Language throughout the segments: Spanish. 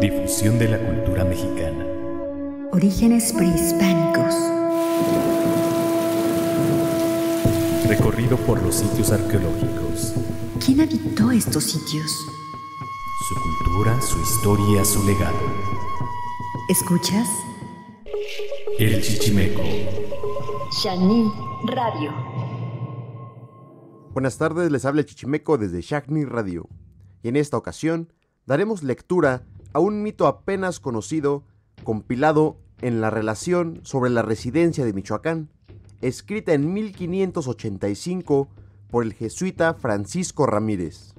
Difusión de la cultura mexicana. Orígenes prehispánicos. Recorrido por los sitios arqueológicos. ¿Quién habitó estos sitios? Su cultura, su historia, su legado. ¿Escuchas? El Chichimeco. Shani Radio. Buenas tardes, les habla Chichimeco desde Shagni Radio. Y en esta ocasión daremos lectura un mito apenas conocido compilado en la relación sobre la residencia de Michoacán, escrita en 1585 por el jesuita Francisco Ramírez.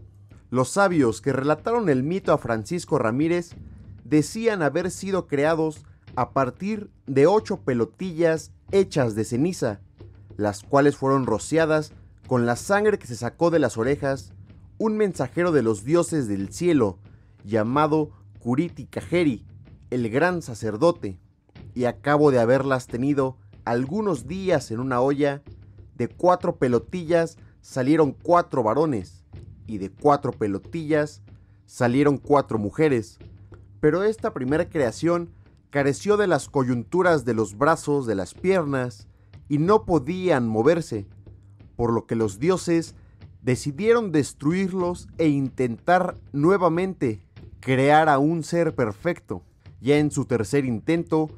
Los sabios que relataron el mito a Francisco Ramírez decían haber sido creados a partir de ocho pelotillas hechas de ceniza, las cuales fueron rociadas con la sangre que se sacó de las orejas un mensajero de los dioses del cielo llamado Curiti Cajeri, el gran sacerdote, y acabo de haberlas tenido algunos días en una olla, de cuatro pelotillas salieron cuatro varones, y de cuatro pelotillas salieron cuatro mujeres, pero esta primera creación careció de las coyunturas de los brazos, de las piernas, y no podían moverse, por lo que los dioses decidieron destruirlos e intentar nuevamente crear a un ser perfecto. Ya en su tercer intento,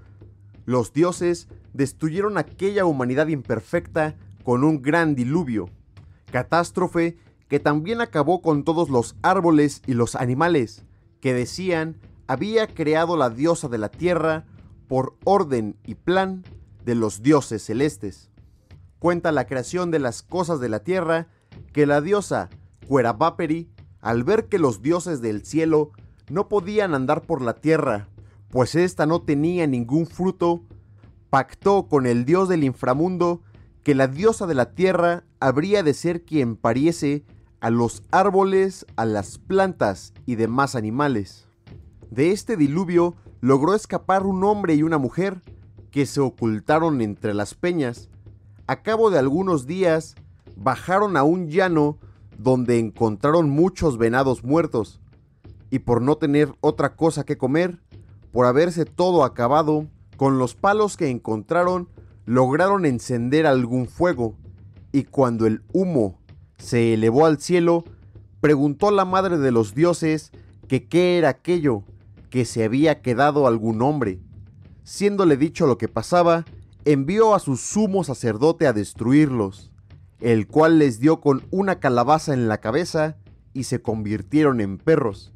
los dioses destruyeron aquella humanidad imperfecta con un gran diluvio, catástrofe que también acabó con todos los árboles y los animales, que decían había creado la diosa de la tierra por orden y plan de los dioses celestes. Cuenta la creación de las cosas de la tierra que la diosa Cuerapaperi al ver que los dioses del cielo no podían andar por la tierra, pues ésta no tenía ningún fruto, pactó con el dios del inframundo que la diosa de la tierra habría de ser quien pariese a los árboles, a las plantas y demás animales. De este diluvio logró escapar un hombre y una mujer que se ocultaron entre las peñas. A cabo de algunos días bajaron a un llano donde encontraron muchos venados muertos y por no tener otra cosa que comer, por haberse todo acabado, con los palos que encontraron lograron encender algún fuego, y cuando el humo se elevó al cielo, preguntó la madre de los dioses que qué era aquello que se había quedado algún hombre. Siéndole dicho lo que pasaba, envió a su sumo sacerdote a destruirlos, el cual les dio con una calabaza en la cabeza y se convirtieron en perros.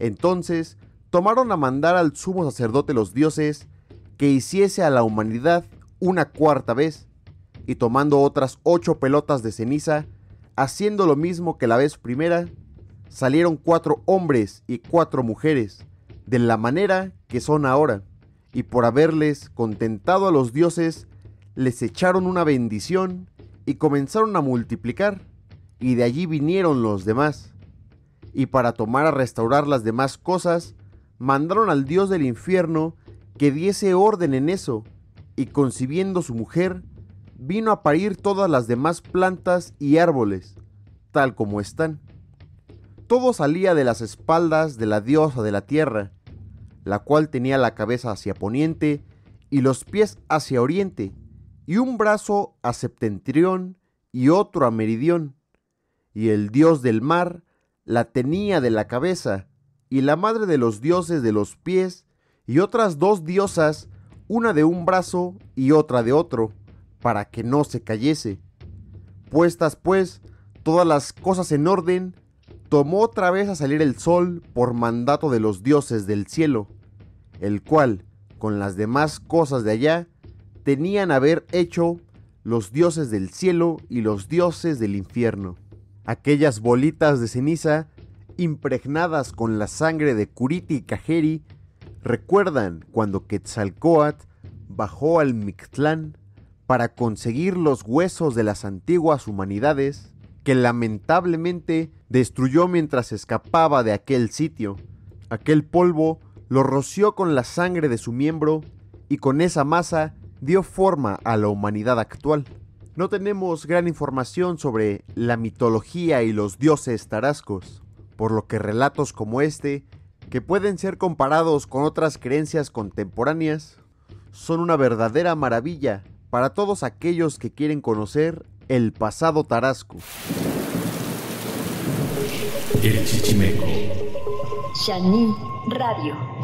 Entonces tomaron a mandar al sumo sacerdote los dioses que hiciese a la humanidad una cuarta vez, y tomando otras ocho pelotas de ceniza, haciendo lo mismo que la vez primera, salieron cuatro hombres y cuatro mujeres, de la manera que son ahora, y por haberles contentado a los dioses, les echaron una bendición y comenzaron a multiplicar, y de allí vinieron los demás, y para tomar a restaurar las demás cosas, mandaron al dios del infierno que diese orden en eso, y concibiendo su mujer, vino a parir todas las demás plantas y árboles, tal como están. Todo salía de las espaldas de la diosa de la tierra, la cual tenía la cabeza hacia poniente y los pies hacia oriente, y un brazo a septentrión y otro a meridión. Y el dios del mar la tenía de la cabeza, y la madre de los dioses de los pies, y otras dos diosas, una de un brazo y otra de otro, para que no se cayese. Puestas pues todas las cosas en orden, tomó otra vez a salir el sol por mandato de los dioses del cielo, el cual, con las demás cosas de allá, tenían haber hecho los dioses del cielo y los dioses del infierno. Aquellas bolitas de ceniza, impregnadas con la sangre de Kuriti y Cajeri, recuerdan cuando Quetzalcoatl bajó al Mictlán para conseguir los huesos de las antiguas humanidades que lamentablemente destruyó mientras escapaba de aquel sitio. Aquel polvo lo roció con la sangre de su miembro y con esa masa dio forma a la humanidad actual. No tenemos gran información sobre la mitología y los dioses tarascos, por lo que relatos como este, que pueden ser comparados con otras creencias contemporáneas, son una verdadera maravilla para todos aquellos que quieren conocer el pasado tarasco. El Chichimeco. Radio.